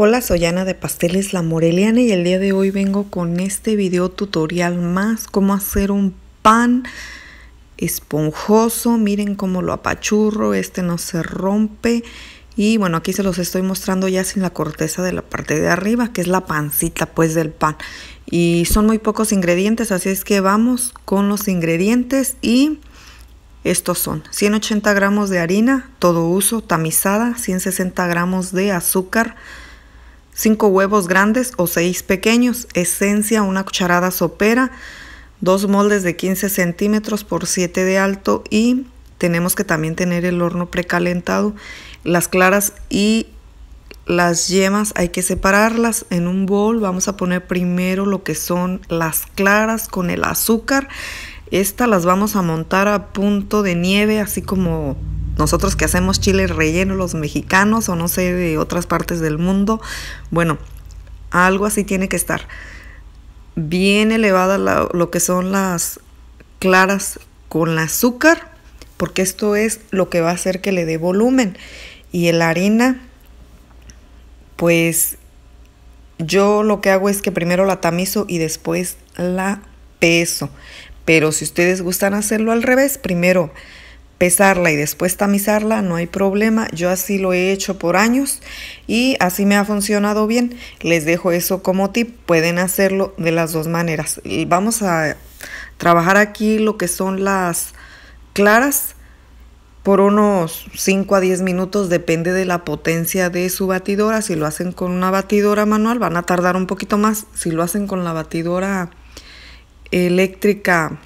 Hola, soy Ana de Pasteles La Moreliana y el día de hoy vengo con este video tutorial más cómo hacer un pan esponjoso. Miren cómo lo apachurro, este no se rompe. Y bueno, aquí se los estoy mostrando ya sin la corteza de la parte de arriba, que es la pancita pues del pan. Y son muy pocos ingredientes, así es que vamos con los ingredientes y... Estos son 180 gramos de harina, todo uso, tamizada, 160 gramos de azúcar, 5 huevos grandes o 6 pequeños, esencia una cucharada sopera, dos moldes de 15 centímetros por 7 de alto y tenemos que también tener el horno precalentado. Las claras y las yemas hay que separarlas en un bol. Vamos a poner primero lo que son las claras con el azúcar. Esta las vamos a montar a punto de nieve, así como nosotros que hacemos chile relleno, los mexicanos o no sé, de otras partes del mundo. Bueno, algo así tiene que estar. Bien elevada lo que son las claras con el azúcar, porque esto es lo que va a hacer que le dé volumen. Y la harina, pues yo lo que hago es que primero la tamizo y después la peso. Pero si ustedes gustan hacerlo al revés, primero pesarla y después tamizarla, no hay problema. Yo así lo he hecho por años y así me ha funcionado bien. Les dejo eso como tip. Pueden hacerlo de las dos maneras. Vamos a trabajar aquí lo que son las claras por unos 5 a 10 minutos, depende de la potencia de su batidora. Si lo hacen con una batidora manual, van a tardar un poquito más. Si lo hacen con la batidora eléctrica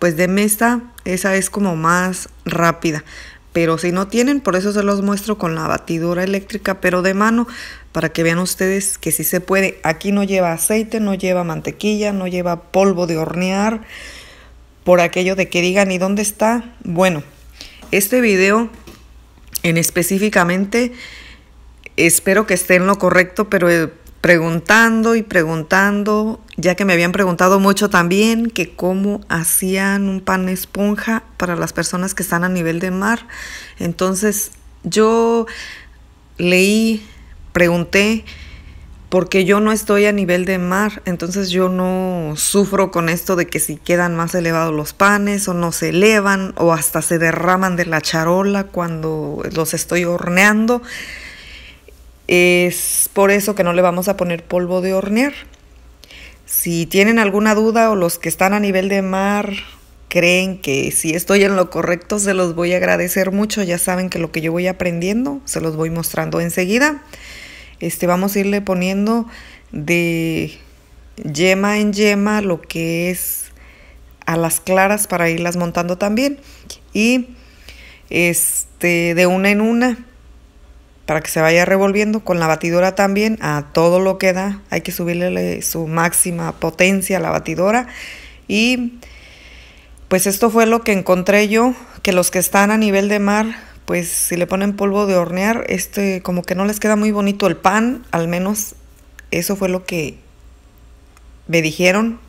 pues de mesa esa es como más rápida. Pero si no tienen, por eso se los muestro con la batidora eléctrica, pero de mano, para que vean ustedes que sí se puede. Aquí no lleva aceite, no lleva mantequilla, no lleva polvo de hornear, por aquello de que digan, ¿y dónde está? Bueno, este video en específicamente, espero que esté en lo correcto, pero eh, preguntando y preguntando, ya que me habían preguntado mucho también que cómo hacían un pan esponja para las personas que están a nivel de mar. Entonces yo leí, pregunté, porque yo no estoy a nivel de mar, entonces yo no sufro con esto de que si quedan más elevados los panes o no se elevan o hasta se derraman de la charola cuando los estoy horneando. Es por eso que no le vamos a poner polvo de hornear. Si tienen alguna duda o los que están a nivel de mar creen que si estoy en lo correcto, se los voy a agradecer mucho. Ya saben que lo que yo voy aprendiendo, se los voy mostrando enseguida. Este, vamos a irle poniendo de yema en yema lo que es a las claras para irlas montando también. Y este, de una en una para que se vaya revolviendo. Con la batidora también, a todo lo que da, hay que subirle su máxima potencia a la batidora. Y pues esto fue lo que encontré yo, que los que están a nivel de mar, pues si le ponen polvo de hornear, este como que no les queda muy bonito el pan, al menos eso fue lo que me dijeron.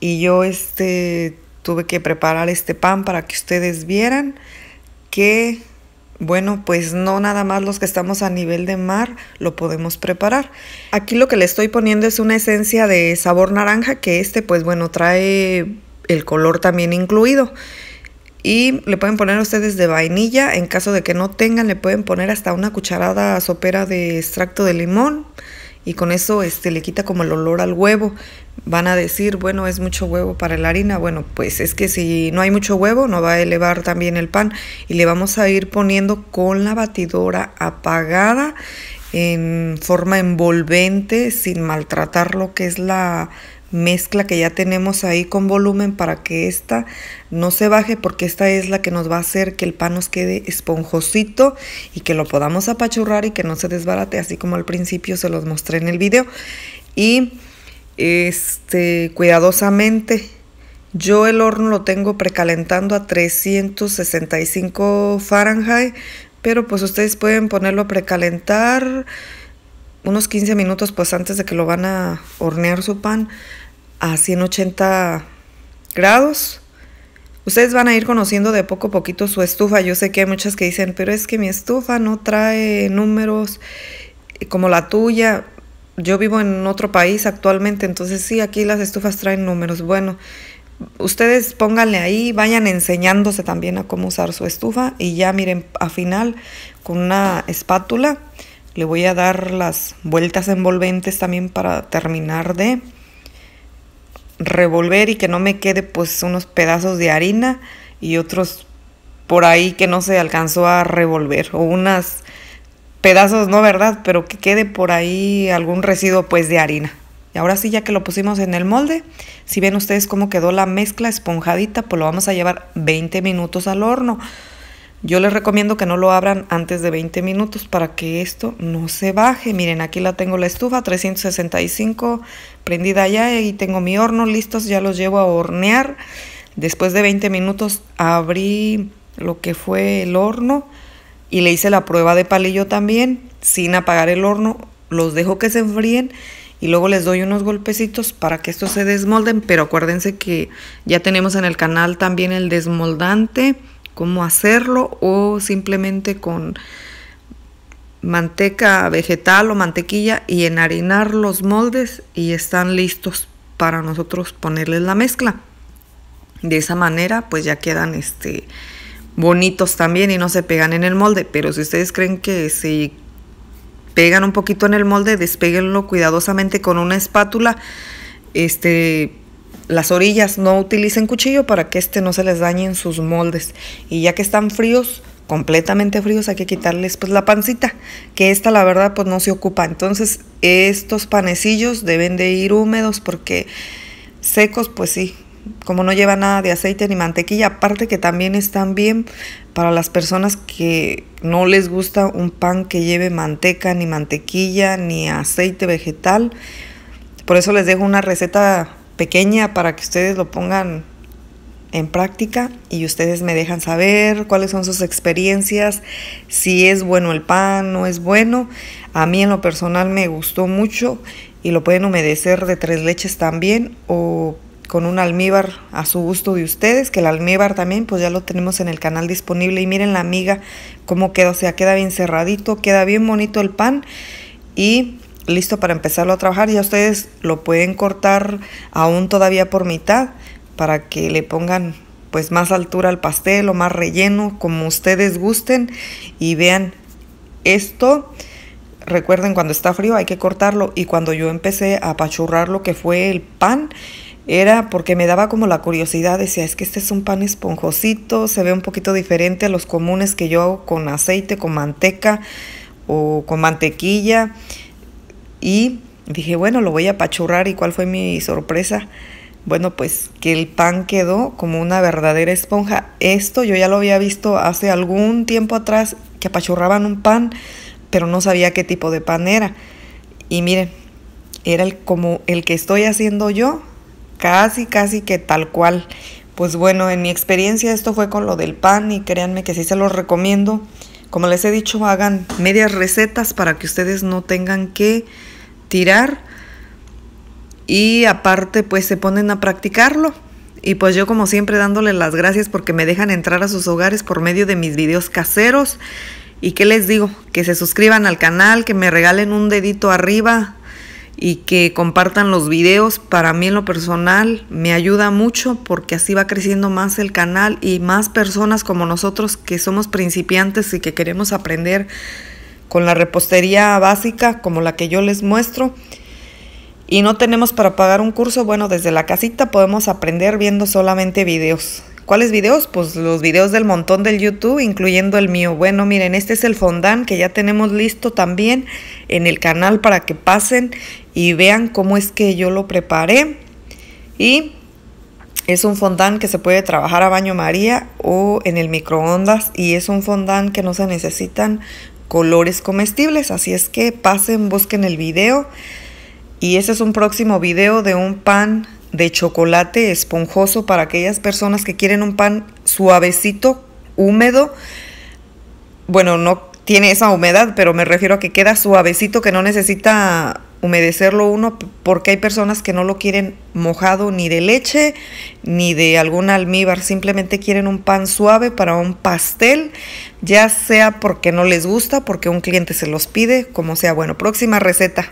Y yo este tuve que preparar este pan para que ustedes vieran que bueno, pues no nada más los que estamos a nivel de mar lo podemos preparar. Aquí lo que le estoy poniendo es una esencia de sabor naranja que este pues bueno trae el color también incluido. Y le pueden poner ustedes de vainilla, en caso de que no tengan le pueden poner hasta una cucharada sopera de extracto de limón y con eso este, le quita como el olor al huevo. Van a decir, bueno, es mucho huevo para la harina. Bueno, pues es que si no hay mucho huevo, no va a elevar también el pan. Y le vamos a ir poniendo con la batidora apagada en forma envolvente, sin maltratar lo que es la, mezcla que ya tenemos ahí con volumen para que esta no se baje porque esta es la que nos va a hacer que el pan nos quede esponjosito y que lo podamos apachurrar y que no se desbarate así como al principio se los mostré en el video y este cuidadosamente yo el horno lo tengo precalentando a 365 Fahrenheit pero pues ustedes pueden ponerlo a precalentar unos 15 minutos pues antes de que lo van a hornear su pan a 180 grados. Ustedes van a ir conociendo de poco a poquito su estufa. Yo sé que hay muchas que dicen, pero es que mi estufa no trae números como la tuya. Yo vivo en otro país actualmente, entonces sí, aquí las estufas traen números. Bueno, ustedes pónganle ahí, vayan enseñándose también a cómo usar su estufa y ya miren, a final con una espátula le voy a dar las vueltas envolventes también para terminar de revolver y que no me quede pues unos pedazos de harina y otros por ahí que no se alcanzó a revolver o unas pedazos, no verdad, pero que quede por ahí algún residuo pues de harina. Y ahora sí, ya que lo pusimos en el molde, si ven ustedes cómo quedó la mezcla esponjadita, pues lo vamos a llevar 20 minutos al horno. Yo les recomiendo que no lo abran antes de 20 minutos para que esto no se baje. Miren, aquí la tengo la estufa 365 prendida ya y tengo mi horno listos, ya los llevo a hornear. Después de 20 minutos abrí lo que fue el horno y le hice la prueba de palillo también sin apagar el horno. Los dejo que se enfríen y luego les doy unos golpecitos para que esto se desmolden, pero acuérdense que ya tenemos en el canal también el desmoldante cómo hacerlo o simplemente con manteca vegetal o mantequilla y enharinar los moldes y están listos para nosotros ponerles la mezcla. De esa manera pues ya quedan este bonitos también y no se pegan en el molde, pero si ustedes creen que si pegan un poquito en el molde, despeguenlo cuidadosamente con una espátula. Este las orillas no utilicen cuchillo para que este no se les dañe en sus moldes. Y ya que están fríos, completamente fríos, hay que quitarles pues la pancita, que esta la verdad pues no se ocupa. Entonces estos panecillos deben de ir húmedos porque secos pues sí, como no lleva nada de aceite ni mantequilla, aparte que también están bien para las personas que no les gusta un pan que lleve manteca, ni mantequilla, ni aceite vegetal. Por eso les dejo una receta pequeña para que ustedes lo pongan en práctica y ustedes me dejan saber cuáles son sus experiencias, si es bueno el pan, no es bueno. A mí en lo personal me gustó mucho y lo pueden humedecer de tres leches también o con un almíbar a su gusto de ustedes, que el almíbar también pues ya lo tenemos en el canal disponible y miren la amiga cómo queda, o sea, queda bien cerradito, queda bien bonito el pan y listo para empezarlo a trabajar. Ya ustedes lo pueden cortar aún todavía por mitad para que le pongan pues más altura al pastel o más relleno, como ustedes gusten y vean esto. Recuerden cuando está frío hay que cortarlo y cuando yo empecé a apachurrar lo que fue el pan era porque me daba como la curiosidad, decía, es que este es un pan esponjosito, se ve un poquito diferente a los comunes que yo hago con aceite, con manteca o con mantequilla y dije, bueno, lo voy a apachurrar y cuál fue mi sorpresa. Bueno, pues que el pan quedó como una verdadera esponja. Esto yo ya lo había visto hace algún tiempo atrás que apachurraban un pan, pero no sabía qué tipo de pan era. Y miren, era el, como el que estoy haciendo yo, casi, casi que tal cual. Pues bueno, en mi experiencia esto fue con lo del pan y créanme que sí se los recomiendo. Como les he dicho, hagan medias recetas para que ustedes no tengan que tirar y aparte pues se ponen a practicarlo. Y pues yo como siempre dándole las gracias porque me dejan entrar a sus hogares por medio de mis videos caseros. ¿Y que les digo? Que se suscriban al canal, que me regalen un dedito arriba y que compartan los videos. Para mí en lo personal me ayuda mucho porque así va creciendo más el canal y más personas como nosotros que somos principiantes y que queremos aprender con la repostería básica como la que yo les muestro y no tenemos para pagar un curso, bueno, desde la casita podemos aprender viendo solamente videos. ¿Cuáles videos? Pues los videos del montón del YouTube, incluyendo el mío. Bueno, miren, este es el fondant que ya tenemos listo también en el canal para que pasen y vean cómo es que yo lo preparé. Y es un fondant que se puede trabajar a baño María o en el microondas y es un fondant que no se necesitan colores comestibles. Así es que pasen, busquen el video. Y ese es un próximo video de un pan de chocolate esponjoso para aquellas personas que quieren un pan suavecito, húmedo. Bueno, no tiene esa humedad, pero me refiero a que queda suavecito, que no necesita humedecerlo uno porque hay personas que no lo quieren mojado ni de leche ni de algún almíbar, simplemente quieren un pan suave para un pastel, ya sea porque no les gusta, porque un cliente se los pide, como sea. Bueno, próxima receta.